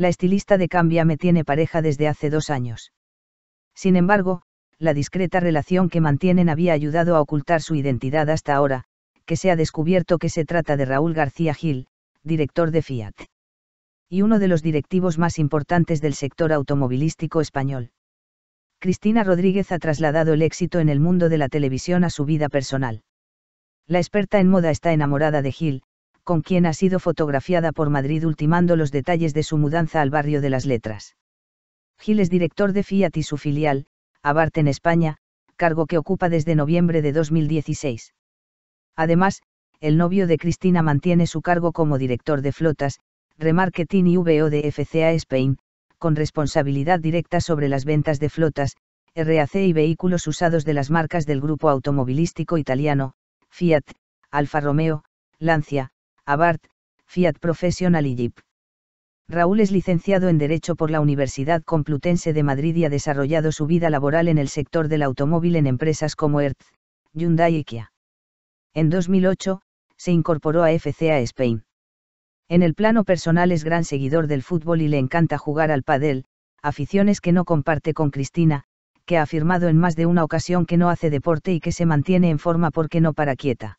la estilista de Cambia me tiene pareja desde hace dos años. Sin embargo, la discreta relación que mantienen había ayudado a ocultar su identidad hasta ahora, que se ha descubierto que se trata de Raúl García Gil, director de Fiat. Y uno de los directivos más importantes del sector automovilístico español. Cristina Rodríguez ha trasladado el éxito en el mundo de la televisión a su vida personal. La experta en moda está enamorada de Gil, con quien ha sido fotografiada por Madrid ultimando los detalles de su mudanza al barrio de las letras. Gil es director de Fiat y su filial, Abarth en España, cargo que ocupa desde noviembre de 2016. Además, el novio de Cristina mantiene su cargo como director de flotas, remarketing y VO de FCA Spain, con responsabilidad directa sobre las ventas de flotas, RAC y vehículos usados de las marcas del grupo automovilístico italiano, Fiat, Alfa Romeo, Lancia, Abarth, Fiat Professional y Jeep. Raúl es licenciado en Derecho por la Universidad Complutense de Madrid y ha desarrollado su vida laboral en el sector del automóvil en empresas como Hertz, Hyundai y Kia. En 2008, se incorporó a FCA Spain. En el plano personal es gran seguidor del fútbol y le encanta jugar al padel, aficiones que no comparte con Cristina, que ha afirmado en más de una ocasión que no hace deporte y que se mantiene en forma porque no para quieta.